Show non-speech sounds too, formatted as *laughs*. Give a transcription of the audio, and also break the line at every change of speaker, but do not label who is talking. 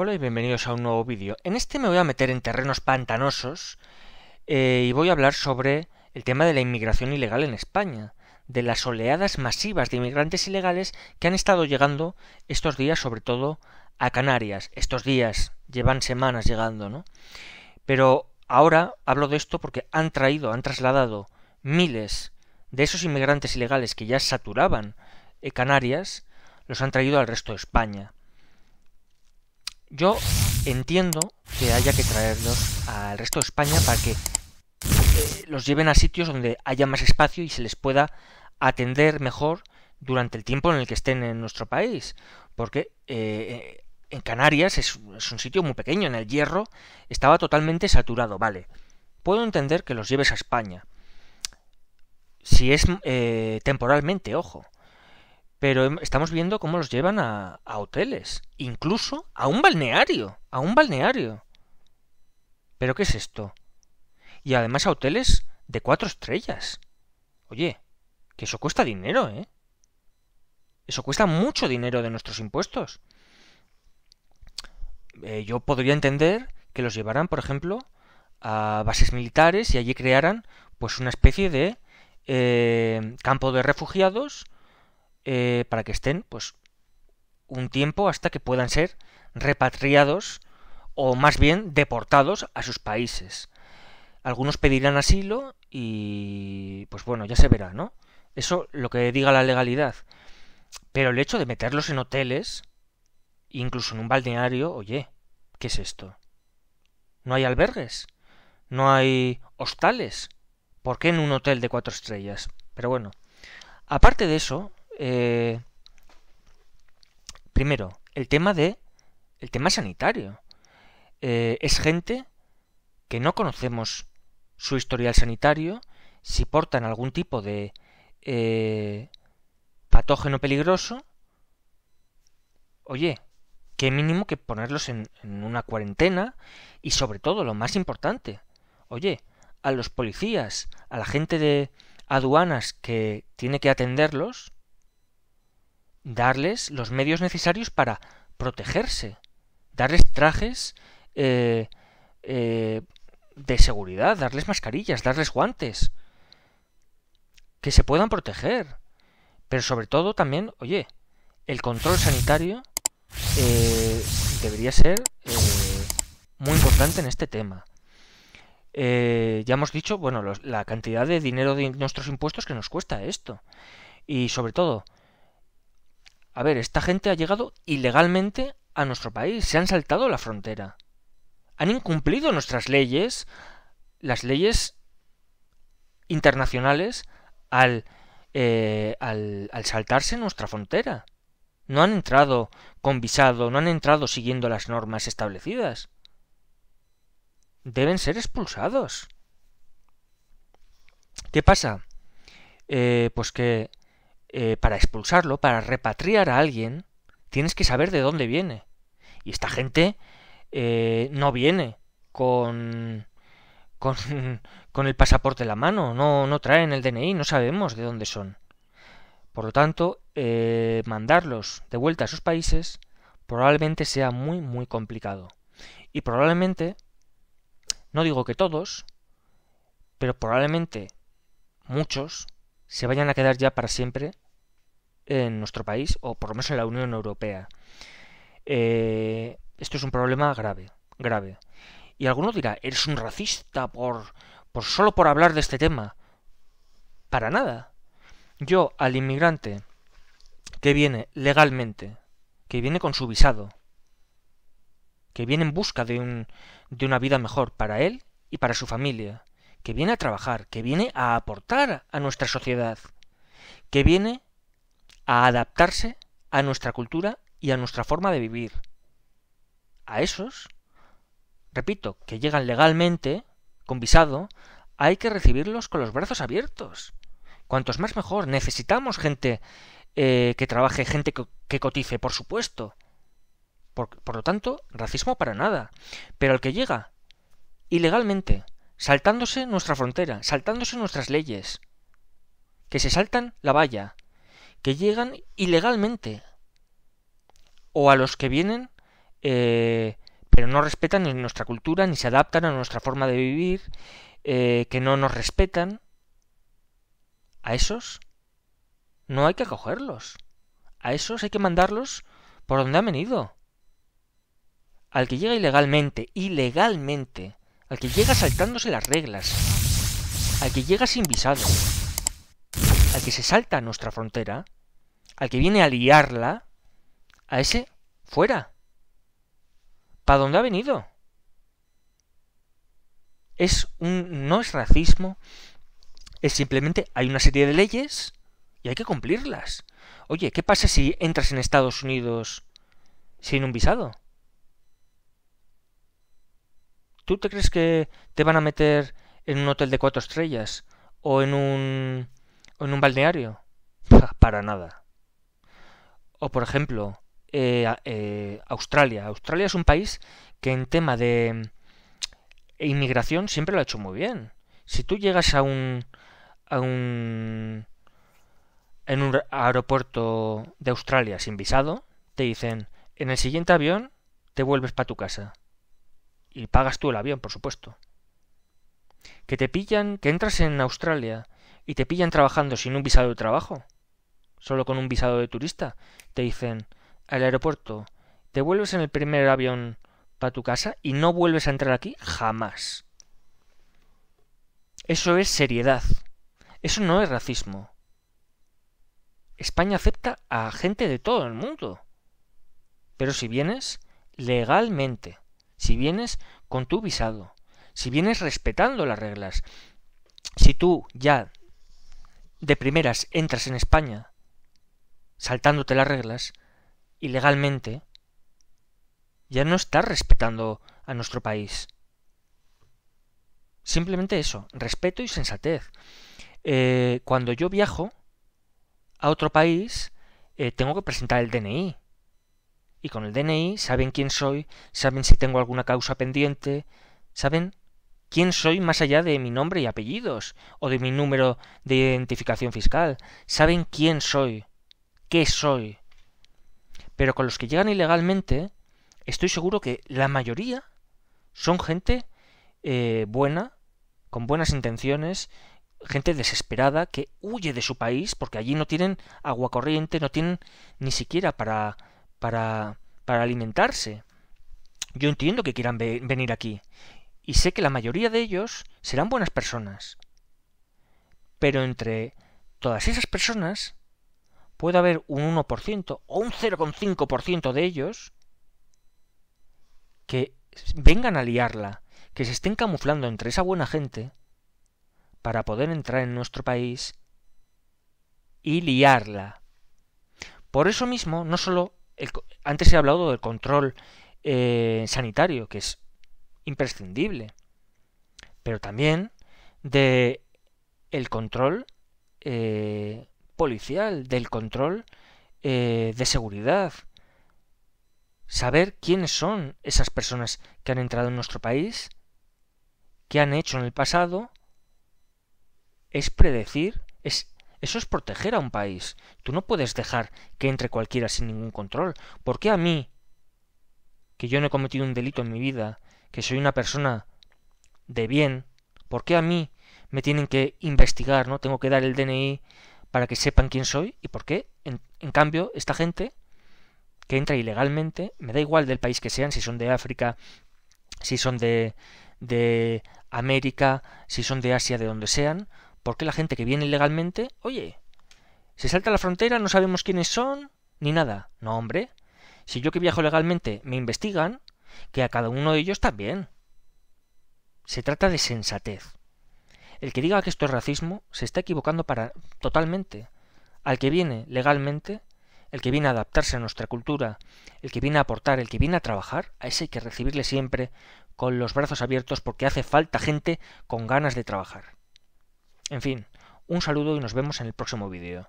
Hola y bienvenidos a un nuevo vídeo. En este me voy a meter en terrenos pantanosos eh, y voy a hablar sobre el tema de la inmigración ilegal en España, de las oleadas masivas de inmigrantes ilegales que han estado llegando estos días, sobre todo a Canarias. Estos días llevan semanas llegando, ¿no? Pero ahora hablo de esto porque han traído, han trasladado miles de esos inmigrantes ilegales que ya saturaban eh, Canarias, los han traído al resto de España. Yo entiendo que haya que traerlos al resto de España para que eh, los lleven a sitios donde haya más espacio y se les pueda atender mejor durante el tiempo en el que estén en nuestro país. Porque eh, eh, en Canarias es, un sitio muy pequeño, en el hierro estaba totalmente saturado, vale. Puedo entender que los lleves a España. Si es temporalmente, ojo pero em, estamos viendo cómo los llevan a, hoteles, incluso a un balneario, a un balneario. ¿Pero qué es esto? Y además a hoteles de cuatro estrellas. Oye, que eso cuesta dinero, ¿eh? Eso cuesta mucho dinero de nuestros impuestos. Eh, yo podría entender que los llevaran, por ejemplo, a bases militares y allí crearan, pues, una especie de eh, campo de refugiados eh, para que estén pues un tiempo hasta que puedan ser repatriados o más bien deportados a sus países. Algunos pedirán asilo y pues bueno, ya se verá, ¿no? Eso lo que diga la legalidad. Pero el hecho de meterlos en hoteles, incluso en un balneario, oye, ¿qué es esto? No hay albergues, no hay hostales. ¿Por qué en un hotel de cuatro estrellas? Pero bueno, aparte de eso, eh, primero, el tema de el tema sanitario. Eh, es gente que no conocemos su historial sanitario, si portan algún tipo de eh, patógeno peligroso, oye, qué mínimo que ponerlos en, una cuarentena y sobre todo, lo más importante, oye, a los policías, a la gente de aduanas que tiene que atenderlos, darles los medios necesarios para protegerse, darles trajes eh, eh, de seguridad, darles mascarillas, darles guantes, que se puedan proteger. Pero sobre todo también, oye, el control sanitario eh, debería ser muy importante en este tema. ya hemos dicho, bueno, la cantidad de dinero de nuestros impuestos que nos cuesta esto. Y sobre todo, a ver, esta gente ha llegado ilegalmente a nuestro país, se han saltado la frontera, han incumplido nuestras leyes, las leyes internacionales, al, eh, al, saltarse nuestra frontera. No han entrado con visado, no han entrado siguiendo las normas establecidas. Deben ser expulsados. ¿Qué pasa? Eh, pues que eh, para expulsarlo, para repatriar a alguien, tienes que saber de dónde viene. Y esta gente eh, no viene con, con, *laughs* con el pasaporte en la mano, no, no traen el DNI, no sabemos de dónde son. Por lo tanto, eh, mandarlos de vuelta a sus países probablemente sea muy, muy complicado. Y probablemente, no digo que todos, pero probablemente muchos se vayan a quedar ya para siempre en nuestro país o por lo menos en la Unión Europea. Eh, esto es un problema grave, grave. Y alguno dirá, eres un racista por, por solo por hablar de este tema. Para nada. Yo al inmigrante que viene legalmente, que viene con su visado, que viene en busca de, un, de una vida mejor para él y para su familia, que viene a trabajar, que viene a aportar a nuestra sociedad, que viene a adaptarse a nuestra cultura y a nuestra forma de vivir. A esos, repito, que llegan legalmente, con visado, hay que recibirlos con los brazos abiertos. Cuantos más mejor. Necesitamos gente eh, que trabaje, gente que, cotice, por supuesto. Por, por, lo tanto, racismo para nada. Pero el que llega ilegalmente, saltándose nuestra frontera, saltándose nuestras leyes, que se saltan la valla, que llegan ilegalmente, o a los que vienen, eh, pero no respetan ni nuestra cultura, ni se adaptan a nuestra forma de vivir, eh, que no nos respetan, a esos no hay que acogerlos, a esos hay que mandarlos por donde han venido. Al que llega ilegalmente, ilegalmente, al que llega saltándose las reglas. Al que llega sin visado. Al que se salta a nuestra frontera. Al que viene a liarla. A ese, fuera. ¿Para dónde ha venido? Es un, no es racismo. Es simplemente hay una serie de leyes y hay que cumplirlas. Oye, ¿qué pasa si entras en Estados Unidos sin un visado? ¿Tú te crees que te van a meter en un hotel de cuatro estrellas o en un, o en un balneario? *laughs* Para nada. O por ejemplo, eh, eh, Australia. Australia es un país que en tema de eh, inmigración siempre lo ha hecho muy bien. Si tú llegas a un a un en un aeropuerto de Australia sin visado, te dicen en el siguiente avión te vuelves para tu casa y pagas tú el avión, por supuesto. Que te pillan, que entras en Australia y te pillan trabajando sin un visado de trabajo, solo con un visado de turista, te dicen al aeropuerto, te vuelves en el primer avión para tu casa y no vuelves a entrar aquí jamás. Eso es seriedad. Eso no es racismo. España acepta a gente de todo el mundo. Pero si vienes legalmente si vienes con tu visado, si vienes respetando las reglas, si tú ya de primeras entras en España saltándote las reglas, ilegalmente, ya no estás respetando a nuestro país. Simplemente eso, respeto y sensatez. Eh, cuando yo viajo a otro país, eh, tengo que presentar el DNI y con el DNI saben quién soy, saben si tengo alguna causa pendiente, saben quién soy más allá de mi nombre y apellidos o de mi número de identificación fiscal, saben quién soy, qué soy. Pero con los que llegan ilegalmente, estoy seguro que la mayoría son gente eh, buena, con buenas intenciones, gente desesperada que huye de su país porque allí no tienen agua corriente, no tienen ni siquiera para para, para alimentarse. Yo entiendo que quieran venir aquí, y sé que la mayoría de ellos serán buenas personas. Pero entre todas esas personas puede haber un 1% o un 0,5% de ellos que vengan a liarla, que se estén camuflando entre esa buena gente para poder entrar en nuestro país y liarla. Por eso mismo, no solo antes he hablado del control eh, sanitario, que es imprescindible, pero también del control eh, policial, del control eh, de seguridad. Saber quiénes son esas personas que han entrado en nuestro país, qué han hecho en el pasado, es predecir, es eso es proteger a un país. Tú no puedes dejar que entre cualquiera sin ningún control. ¿Por qué a mí, que yo no he cometido un delito en mi vida, que soy una persona de bien, ¿por qué a mí me tienen que investigar, no? Tengo que dar el DNI para que sepan quién soy y por qué. En, en cambio, esta gente que entra ilegalmente, me da igual del país que sean, si son de África, si son de, de América, si son de Asia, de donde sean, qué la gente que viene legalmente, oye, se salta la frontera, no sabemos quiénes son, ni nada. No, hombre, si yo que viajo legalmente me investigan, que a cada uno de ellos también. Se trata de sensatez. El que diga que esto es racismo se está equivocando para totalmente. Al que viene legalmente, el que viene a adaptarse a nuestra cultura, el que viene a aportar, el que viene a trabajar, a ese hay que recibirle siempre con los brazos abiertos porque hace falta gente con ganas de trabajar. En fin, un saludo y nos vemos en el próximo vídeo.